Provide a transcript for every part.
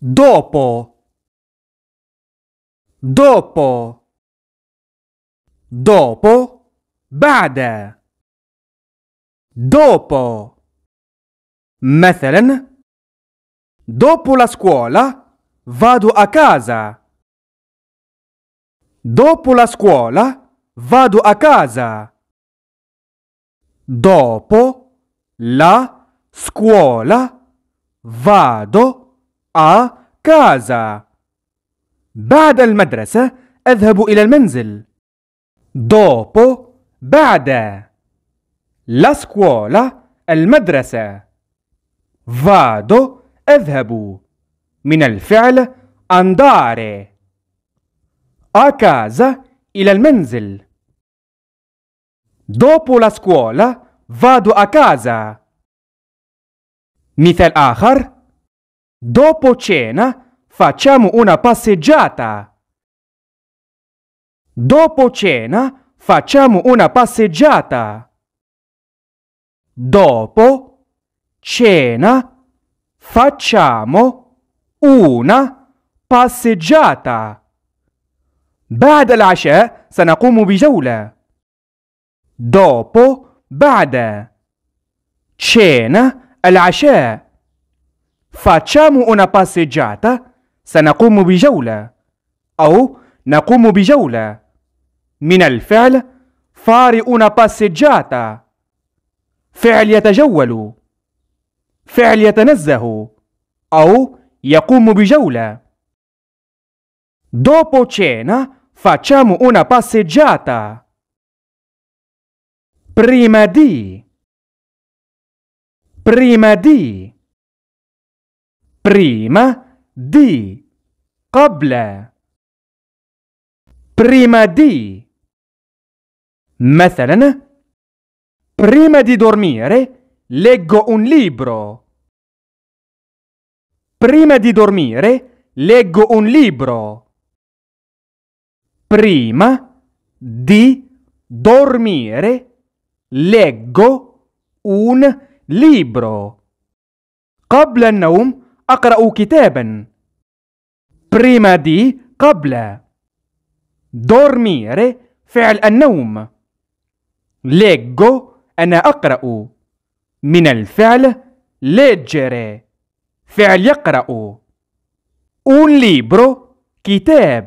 dopo dopo dopo بعد dopo مثلا dopo la scuola vado a casa dopo la scuola vado a casa dopo la scuola vado A casa. بعد المدرسة أذهب إلى المنزل. Dopo بعد. La scuola المدرسة. Vado أذهب. من الفعل andare. A casa إلى المنزل. Dopo la scuola vado a casa. مثال آخر Dopo cena facciamo una passeggiata. Dopo cena facciamo una passeggiata. Dopo cena facciamo una passeggiata. بعد العشاء سنقوم بجولة. Dopo بعد cena العشاء facciamo una passeggiata سنقوم بجولة أو نقوم بجولة من الفعل fare una passeggiata فعل يتجول فعل يتنزه أو يقوم بجولة Dopo cena facciamo una passeggiata. Prima di. Prima di. prima di قبل prima di مثلا prima di dormire leggo un libro prima di dormire leggo un libro prima di dormire leggo un libro قبل النوم أقرأ كتابا prima di قبل dormire فعل النوم leggo أنا أقرأ من الفعل leggere فعل يقرأ un libro كتاب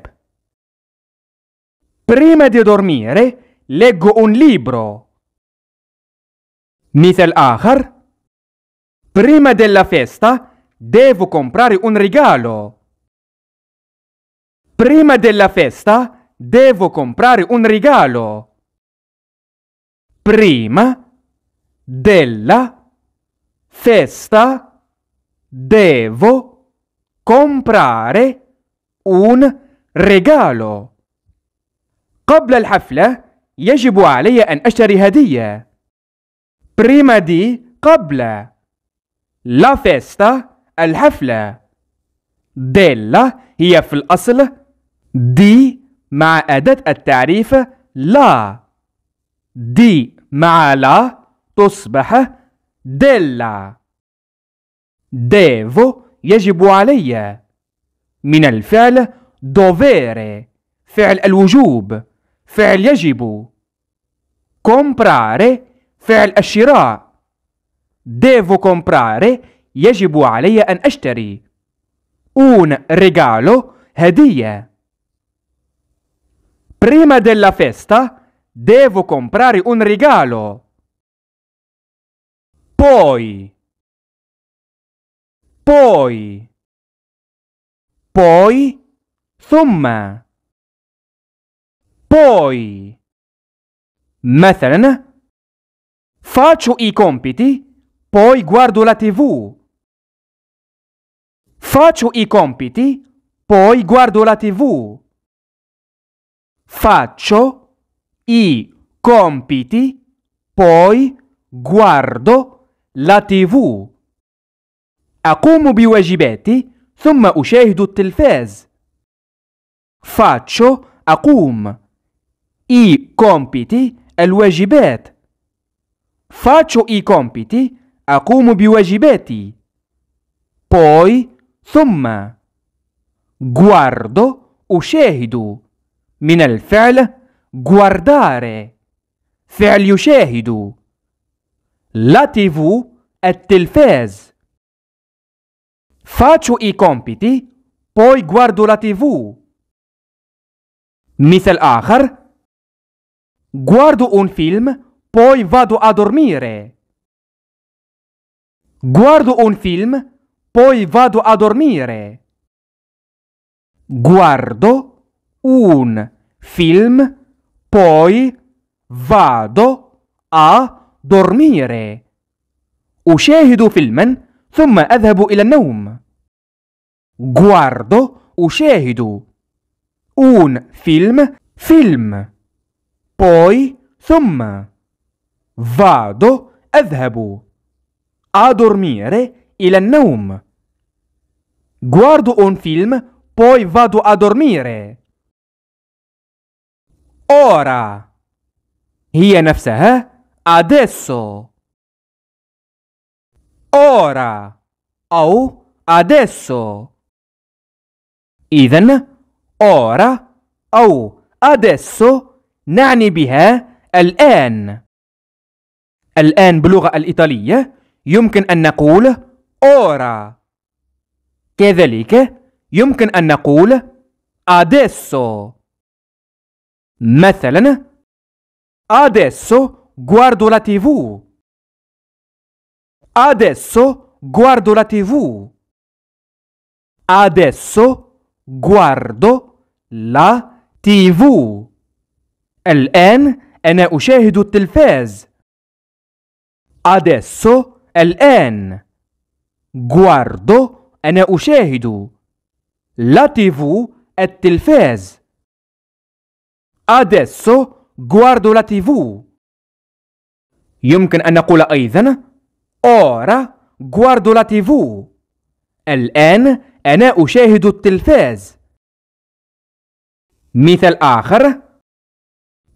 prima di dormire leggo un libro مثل آخر prima della festa Devo comprare un regalo. Prima della festa devo comprare un regalo. Prima della festa devo comprare un regalo. قبل الحفلة يجب علي أن أشتري هدية. Prima di قبل la festa الحفلة ديلا هي في الأصل دي مع أداة التعريف لا دي مع لا تصبح ديلا ديفو يجب علي من الفعل دوفيري فعل الوجوب فعل يجب كومبراري فعل الشراء devo comprare يجب علي أن أشتري un regalo هدية prima della festa devo comprare un regalo poi poi poi ثم poi مثلا faccio i compiti poi guardo la tv Faccio i compiti, poi guardo la tv. Faccio i compiti, poi guardo la tv. أقوم بواجباتي ثم أشاهد التلفاز. Faccio, أقوم. I compiti, الواجبات. Faccio i compiti, أقوم بواجباتي. Poi ثم guardo أشاهد من الفعل guardare فعل يشاهد la tv التلفاز faccio i compiti poi guardo la tv مثال آخر guardo un film poi vado a dormire guardo un film poi vado a dormire. Guardo un film, poi vado a dormire. أشاهد فيلما ثم أذهب إلى النوم. Guardo, أشاهد. Un film, film. Poi, ثم. Vado, أذهب. A dormire, إلى النوم. Guardo un film, poi vado a dormire. Ora. هي نفسها eh? adesso. Ora أو adesso. إذا ora أو adesso نعني بها الآن. الآن باللغة الإيطالية يمكن أن نقول ora كذلك يمكن أن نقول adesso مثلا adesso guardo la tv adesso guardo la tv adesso guardo la tv الآن أنا أشاهد التلفاز adesso الآن guardo أنا أشاهد la TV التلفاز adesso guardo la TV يمكن أن نقول أيضا ora guardo la TV الآن أنا أشاهد التلفاز مثال آخر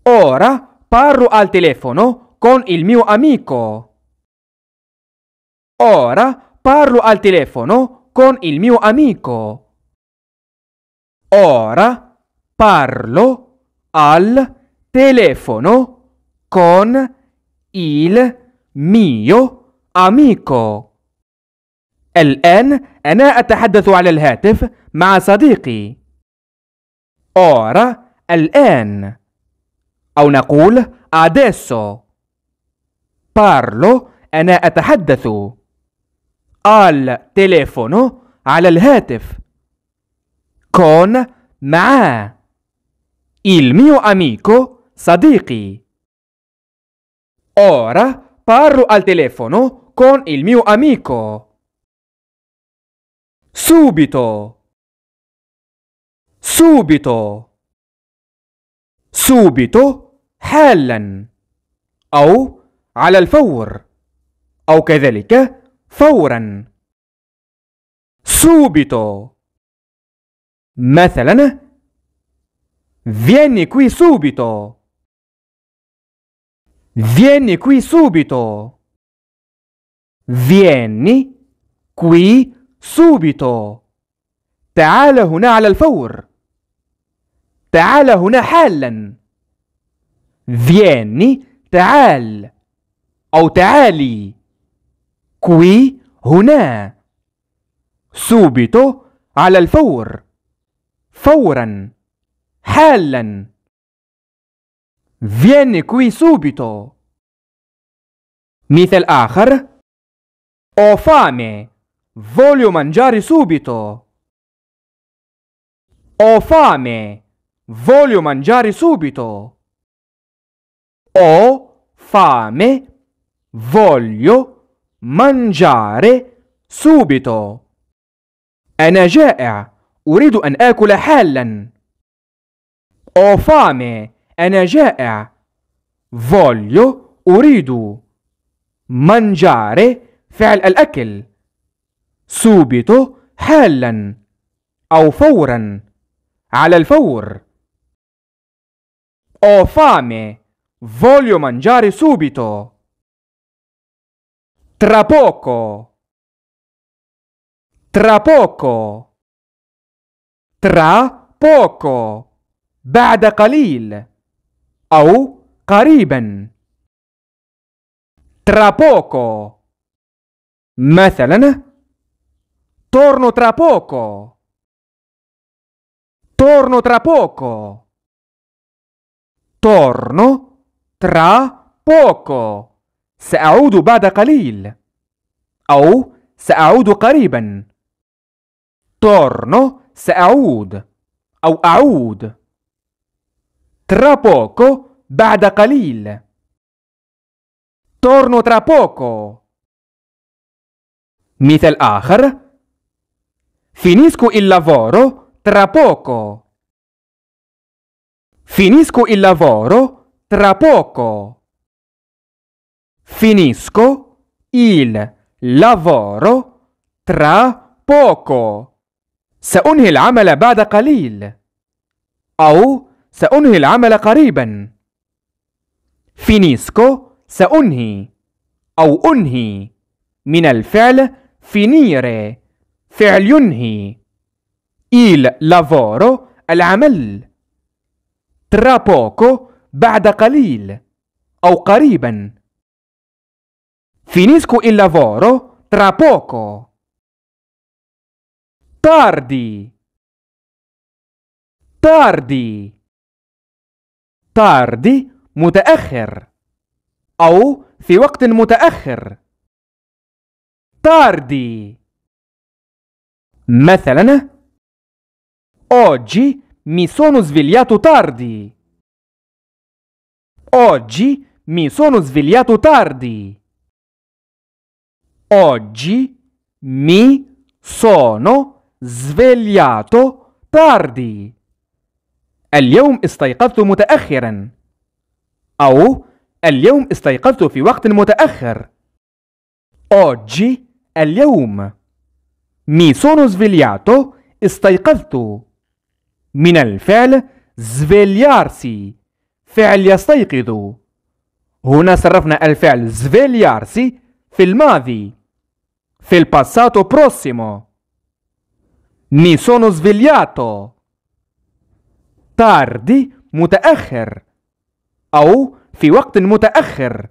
ora parlo al telefono con il mio amico ora Parlo al telefono con il mio amico. Ora parlo al telefono con il mio amico. الآن أنا أتحدث على الهاتف مع صديقي. Ora, الآن. أو نقول adesso. Parlo, أنا أتحدث. al telefono على الهاتف con معاه il mio amico صديقي ora parlo al telefono con il mio amico subito subito subito حالا أو على الفور أو كذلك فورا سوبيتو مثلا vieni qui subito vieni qui subito vieni qui subito تعال هنا على الفور تعال هنا حالا vieni تعال او تعالي qui, هنا subito, على الفور فورا حالا vieni qui subito مثل آخر ho fame voglio mangiare subito ho fame voglio mangiare subito ho fame voglio mangiare subito أنا جائع أريد أن آكل حالا Ho fame أنا جائع voglio أريد mangiare فعل الأكل subito حالا أو فورا على الفور Ho fame voglio mangiare subito tra poco, tra poco, tra poco, بعد قليل أو قريبا tra poco مثلا torno tra poco torno tra poco torno tra poco سأعود بعد قليل أو سأعود قريبا torno سأعود أو أعود tra poco بعد قليل torno tra poco مثل آخر finisco il lavoro tra poco finisco il lavoro tra poco Finisco il lavoro tra poco. سأنهي العمل بعد قليل. أو سأنهي العمل قريبا. Finisco سأنهي أو أنهي من الفعل finire فعل ينهي. Il lavoro العمل. Tra poco بعد قليل أو قريبا. Finisco il lavoro tra poco. Tardi. Tardi. tardi متأخر أو في وقت متأخر tardi مثلا oggi mi sono svegliato tardi oggi mi sono svegliato tardi Oggi mi sono svegliato tardi. اليوم استيقظت متأخرا أو اليوم استيقظت في وقت متأخر Oggi اليوم Mi sono svegliato استيقظت من الفعل svegliarsi فعل يستيقظ هنا صرفنا الفعل svegliarsi fil madi, fil passato prossimo. Mi sono svegliato. Tardi, متأخر. أو في وقت متأخر.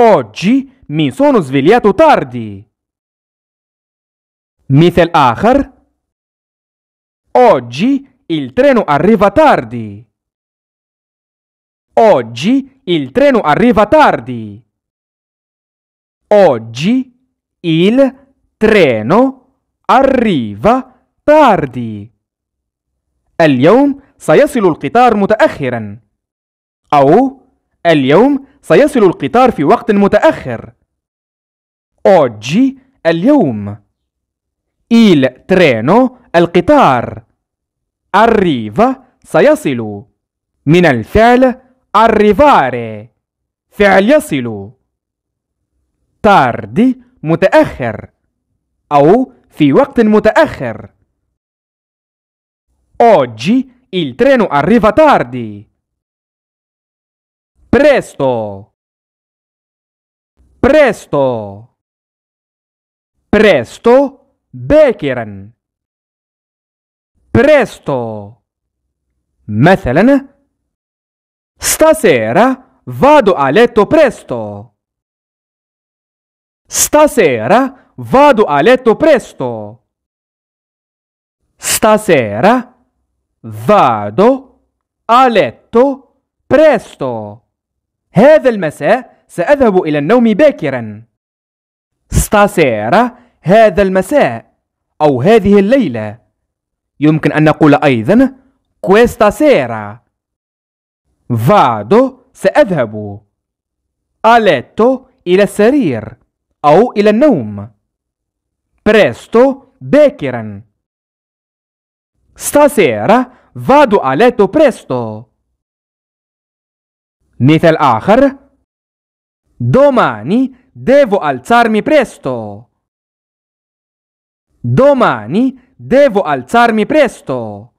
Oggi mi sono svegliato tardi. مثل آخر Oggi il treno arriva tardi. Oggi il treno arriva tardi. Oggi il treno arriva tardi. اليوم سيصل القطار متأخرا. أو اليوم سيصل القطار في وقت متأخر. Oggi اليوم. Il treno القطار. Arriva سيصل. من الفعل arrivare. فعل يصل. تاردي متأخر أو في وقت متأخر Oggi il treno arriva tardi. Presto. Presto. Presto باكرا. Presto. مثلا stasera vado a letto presto. Stasera vado a letto presto. Stasera vado a letto presto. هذا المساء سأذهب إلى النوم باكرا. Stasera هذا المساء أو هذه الليلة. يمكن أن نقول أيضا questa sera. Vado سأذهب. أليتو إلى السرير. أو إلى النوم presto بكرا stasera vado a letto presto مثال آخر domani devo alzarmi presto Domani devo alzarmi presto.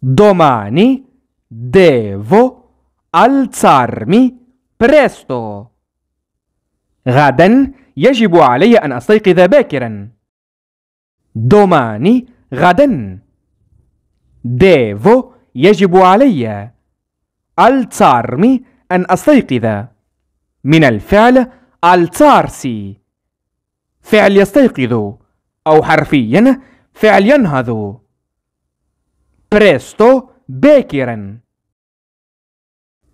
Domani devo alzarmi presto. غدا يجب علي أن أستيقظ باكرا دوماني غدا devo يجب علي alzarmi أن أستيقظ من الفعل التارسي فعل يستيقظ أو حرفيا فعل ينهض presto باكرا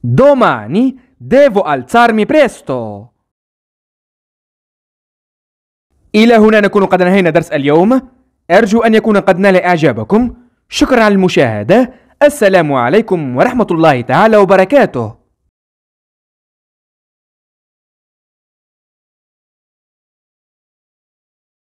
دوماني devo التارمي بريستو إلى هنا نكون قد انهينا درس اليوم أرجو أن يكون قد نال إعجابكم شكرا على المشاهدة السلام عليكم ورحمة الله تعالى وبركاته